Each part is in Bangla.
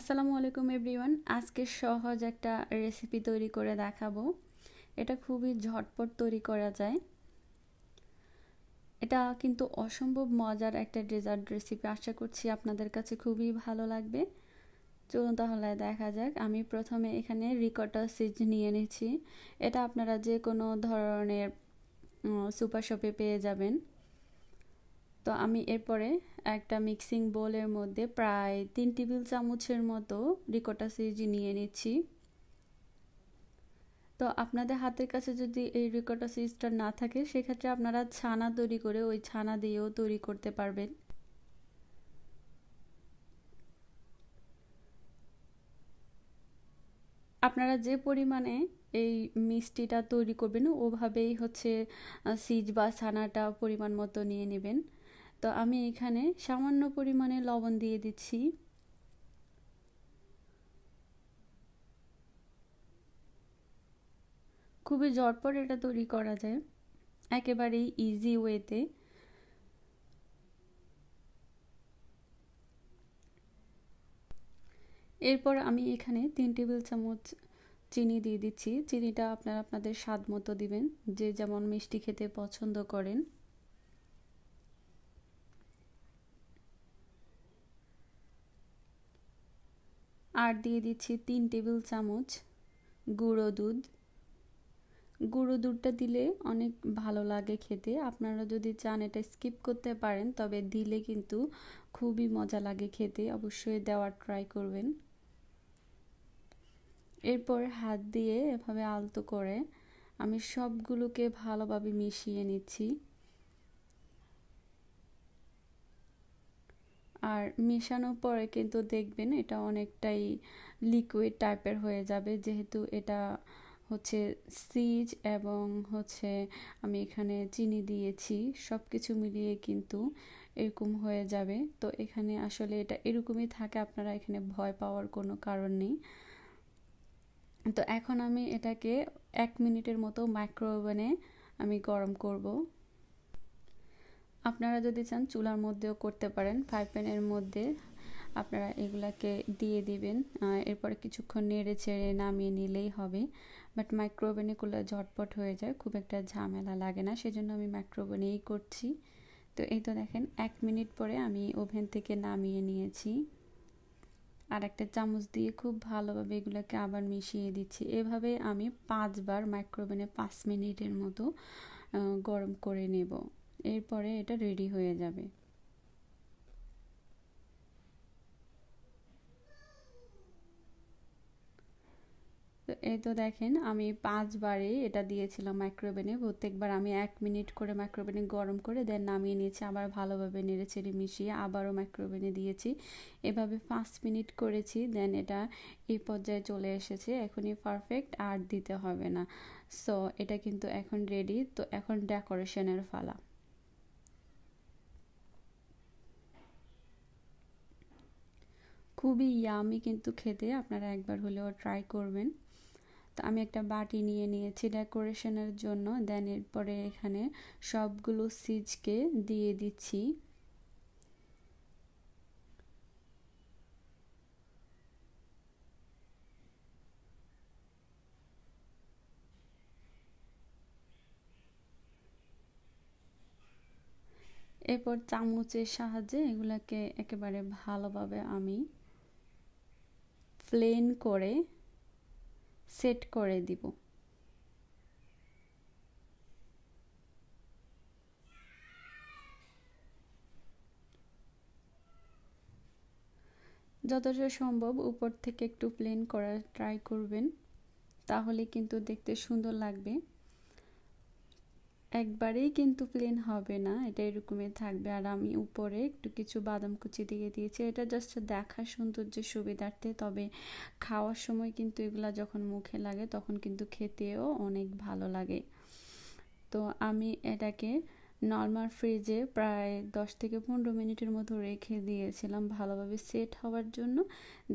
আসসালামু আলাইকুম এভরিওয়ান আজকে সহজ একটা রেসিপি তৈরি করে দেখাবো এটা খুবই ঝটপট তৈরি করা যায় এটা কিন্তু অসম্ভব মজার একটা ডেজার্ট রেসিপি আশা করছি আপনাদের কাছে খুবই ভালো লাগবে চলুন তাহলে দেখা যাক আমি প্রথমে এখানে রিকটা সিজ নিয়ে নিয়েছি এটা আপনারা যে কোনো ধরনের সুপার শপে পেয়ে যাবেন তো আমি এরপরে একটা মিক্সিং বোলের মধ্যে প্রায় তিন টেবিল চামচের মতো রিকোটা সিজ নিয়ে নিচ্ছি তো আপনাদের হাতের কাছে যদি এই রিকোটা সিজটা না থাকে সেক্ষেত্রে আপনারা ছানা তৈরি করে ওই ছানা দিয়েও তৈরি করতে পারবেন আপনারা যে পরিমাণে এই মিষ্টিটা তৈরি করবেন ওভাবেই হচ্ছে সিজ বা ছানাটা পরিমাণ মতো নিয়ে নেবেন তো আমি এখানে সামান্য পরিমাণে লবণ দিয়ে দিচ্ছি খুবই ঝটপট এটা তৈরি করা যায় একেবারেই ইজি ওয়েতে এরপর আমি এখানে তিন টেবিল চামচ চিনি দিয়ে দিচ্ছি চিনিটা আপনারা আপনাদের স্বাদ মতো দিবেন যে যেমন মিষ্টি খেতে পছন্দ করেন আর দিয়ে দিচ্ছি তিন টেবিল চামচ গুঁড়ো দুধ গুঁড়ো দুধটা দিলে অনেক ভালো লাগে খেতে আপনারা যদি চান এটা স্কিপ করতে পারেন তবে দিলে কিন্তু খুবই মজা লাগে খেতে অবশ্যই দেওয়ার ট্রাই করবেন এরপর হাত দিয়ে এভাবে আলতো করে আমি সবগুলোকে ভালোভাবে মিশিয়ে নিচ্ছি আর মেশানোর পরে কিন্তু দেখবেন এটা অনেকটাই লিকুইড টাইপের হয়ে যাবে যেহেতু এটা হচ্ছে সিজ এবং হচ্ছে আমি এখানে চিনি দিয়েছি সব কিছু মিলিয়ে কিন্তু এরকম হয়ে যাবে তো এখানে আসলে এটা এরকমই থাকে আপনারা এখানে ভয় পাওয়ার কোনো কারণ নেই তো এখন আমি এটাকে এক মিনিটের মতো মাইক্রোওভেনে আমি গরম করব আপনারা যদি চান চুলার মধ্যেও করতে পারেন ফ্রাই প্যানের মধ্যে আপনারা এগুলাকে দিয়ে দিবেন এরপরে কিছুক্ষণ নেড়ে ছেড়ে নামিয়ে নিলেই হবে বাট মাইক্রোওভেনে করলে ঝটপট হয়ে যায় খুব একটা ঝামেলা লাগে না সেজন্য আমি মাইক্রোওভেনেই করছি তো এই তো দেখেন এক মিনিট পরে আমি ওভেন থেকে নামিয়ে নিয়েছি আর একটা চামচ দিয়ে খুব ভালোভাবে এগুলোকে আবার মিশিয়ে দিচ্ছি এভাবে আমি পাঁচবার মাইক্রোওভেনে পাঁচ মিনিটের মতো গরম করে নেব এরপরে এটা রেডি হয়ে যাবে তো এই তো দেখেন আমি পাঁচবারে এটা দিয়েছিলাম মাইক্রোওভেনে প্রত্যেকবার আমি এক মিনিট করে মাইক্রোওভেনে গরম করে দেন নামিয়ে নিয়েছি আবার ভালোভাবে নেড়েছেড়ে মিশিয়ে আবারও মাইক্রোওভেনে দিয়েছি এভাবে পাঁচ মিনিট করেছি দেন এটা এই পর্যায়ে চলে এসেছে এখনই পারফেক্ট আর দিতে হবে না সো এটা কিন্তু এখন রেডি তো এখন ডেকোরেশনের ফালা খুবই ইয়ামি কিন্তু খেতে আপনারা একবার হলেও ট্রাই করবেন তো আমি একটা বাটি নিয়ে নিয়েছি ডেকোরেশনের জন্য দেন এরপরে এখানে সবগুলো সিজকে দিয়ে দিচ্ছি এরপর চামচের সাহায্যে এগুলাকে একেবারে ভালোভাবে আমি প্লেন করে সেট করে দিব যতটা সম্ভব উপর থেকে একটু প্লেন করার ট্রাই করবেন তাহলে কিন্তু দেখতে সুন্দর লাগবে একবারেই কিন্তু প্লেন হবে না এটা এরকমই থাকবে আর আমি উপরে একটু কিছু বাদাম কুচি দিয়ে দিয়েছি এটা জাস্ট দেখা সৌন্দর্যের সুবিধার্থে তবে খাওয়ার সময় কিন্তু এগুলো যখন মুখে লাগে তখন কিন্তু খেতেও অনেক ভালো লাগে তো আমি এটাকে নর্মাল ফ্রিজে প্রায় দশ থেকে পনেরো মিনিটের মতো রেখে দিয়েছিলাম ভালোভাবে সেট হওয়ার জন্য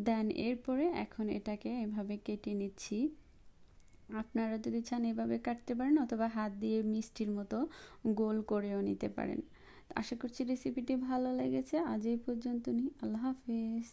দেন এরপরে এখন এটাকে এভাবে কেটে নিচ্ছি আপনারা যদি চান এভাবে কাটতে পারেন অথবা হাত দিয়ে মিষ্টির মতো গোল করেও নিতে পারেন আশা করছি রেসিপিটি ভালো লেগেছে আজ এই পর্যন্ত নি আল্লাহ হাফেজ